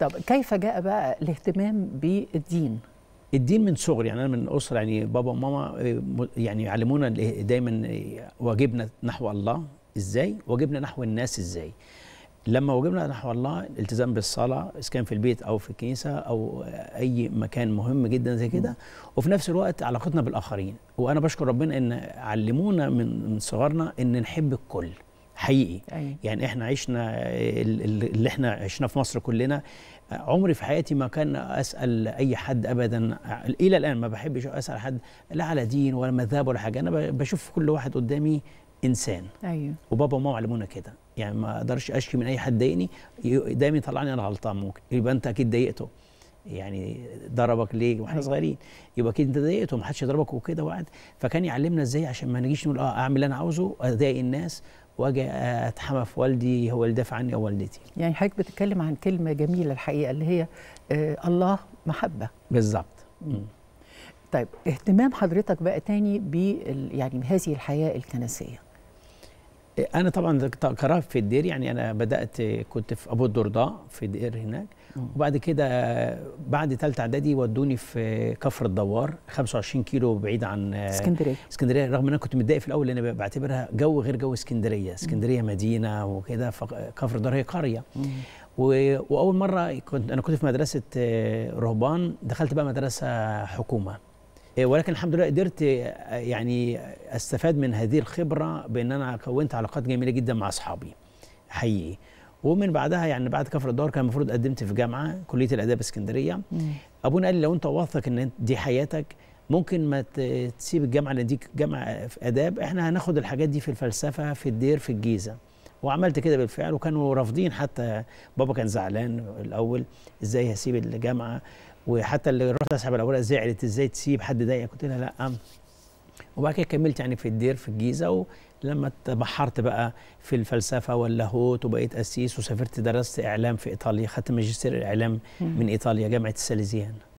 طب كيف جاء بقى الاهتمام بالدين؟ الدين من صغري يعني انا من اسره يعني بابا وماما آه، يعني يعلمونا دايما آه، واجبنا نحو الله ازاي واجبنا نحو الناس ازاي لما واجبنا نحو الله التزام بالصلاه اذا كان في البيت او في الكنيسه او آه، اي مكان مهم جدا زي كده وفي نفس الوقت علاقتنا بالاخرين وانا بشكر ربنا ان علمونا من صغرنا ان نحب الكل حقيقي أي. أيوة. يعني احنا عشنا اللي احنا عشنا في مصر كلنا عمري في حياتي ما كان اسال اي حد ابدا الى الان ما بحبش اسال حد لا على دين ولا مذهب ولا حاجه انا بشوف كل واحد قدامي انسان ايوه وبابا وماما علمونا كده يعني ما اقدرش اشكي من اي حد ضايقني دايما يطلعني انا غلطان ممكن يبقى انت اكيد ضايقته يعني ضربك ليه واحنا أيوة. صغيرين يبقى اكيد انت ضايقته ما حدش يضربك وكده وقعد فكان يعلمنا ازاي عشان ما نجيش نقول اه اعمل اللي انا عاوزه اضايق الناس واجي اتحمى في والدي هو اللي دافع عني ووالدتي والدتي يعني حضرتك بتتكلم عن كلمه جميله الحقيقه اللي هي آه الله محبه بالظبط طيب اهتمام حضرتك بقى تاني ب يعني بهذه الحياه الكنسيه انا طبعا قرات في الدير يعني انا بدات كنت في ابو الدرداء في دير هناك وبعد كده بعد ثالثه اعدادي ودوني في كفر الدوار 25 كيلو بعيد عن اسكندريه اسكندريه رغم ان انا كنت متضايق في الاول لان بعتبرها جو غير جو اسكندريه اسكندريه مدينه وكده فكفر الدوار هي قريه واول مره كنت انا كنت في مدرسه آه، رهبان دخلت بقى مدرسه حكومه إيه، ولكن الحمد لله قدرت يعني استفاد من هذه الخبره بان انا كونت علاقات جميله جدا مع اصحابي حقيقي ومن بعدها يعني بعد كفر الدور كان المفروض قدمت في جامعه كليه الاداب اسكندريه ابونا قال لي لو انت واثق ان دي حياتك ممكن ما تسيب الجامعه اللي دي جامعه في اداب احنا هناخد الحاجات دي في الفلسفه في الدير في الجيزه وعملت كده بالفعل وكانوا رافضين حتى بابا كان زعلان الاول ازاي هسيب الجامعه وحتى اللي رحت اسحب الاوراق زعلت ازاي تسيب حد ضايقك قلت لها لا وبعد كده كملت يعني في الدير في الجيزه ولما تبحرت بقى في الفلسفه واللاهوت وبقيت قسيس وسافرت درست اعلام في ايطاليا خدت ماجستير الاعلام من ايطاليا جامعه الساليزيان